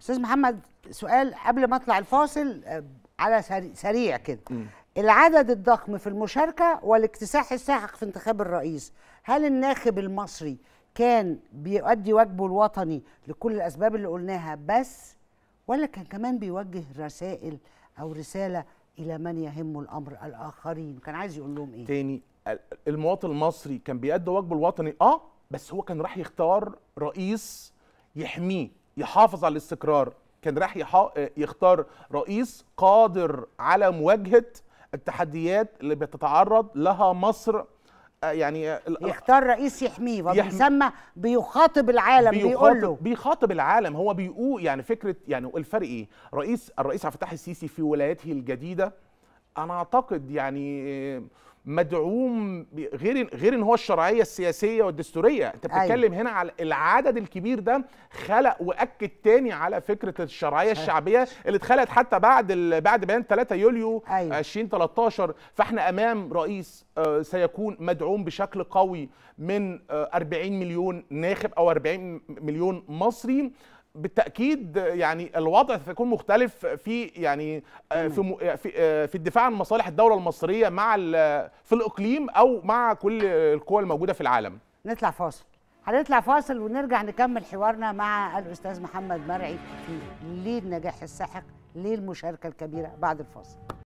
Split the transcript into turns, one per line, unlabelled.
استاذ محمد سؤال قبل ما اطلع الفاصل آه، على سريع كده العدد الضخم في المشاركه والاكتساح الساحق في انتخاب الرئيس هل الناخب المصري كان بيؤدي واجبه الوطني لكل الاسباب اللي قلناها بس ولا كان كمان بيوجه رسائل او رساله الى من يهمه
الامر الاخرين كان عايز يقول لهم ايه تاني المواطن المصري كان بيؤدي واجبه الوطني اه بس هو كان راح يختار رئيس يحميه يحافظ على الاستقرار كان راح يختار رئيس قادر على مواجهه التحديات اللي بتتعرض لها مصر آه، يعني آه، يختار رئيس يحميه وبيسمى بيخاطب العالم بيقول له بيخاطب العالم هو بيقول يعني فكره يعني الفرق ايه؟ رئيس الرئيس عبد الفتاح السيسي في ولايته الجديده انا اعتقد يعني مدعوم غير غير ان هو الشرعيه السياسيه والدستوريه انت أيوه. بتتكلم أيوة. هنا على العدد الكبير ده خلق واكد تاني على فكره الشرعيه الشعبيه اللي اتخلقت حتى بعد ال... بعد بيان 3 يوليو أيوة. 2013 فاحنا امام رئيس آه، سيكون مدعوم بشكل قوي من 40 آه، مليون ناخب او 40 مليون مصري بالتاكيد يعني الوضع سيكون مختلف في يعني آه، في آه، آه، في الدفاع عن مصالح الدوله المصريه مع في الاقليم او مع كل القوى الموجوده في العالم
نطلع فاصل هنطلع فاصل ونرجع نكمل حوارنا مع الاستاذ محمد مرعي في ليه النجاح الساحق ليه المشاركه الكبيره بعد الفاصل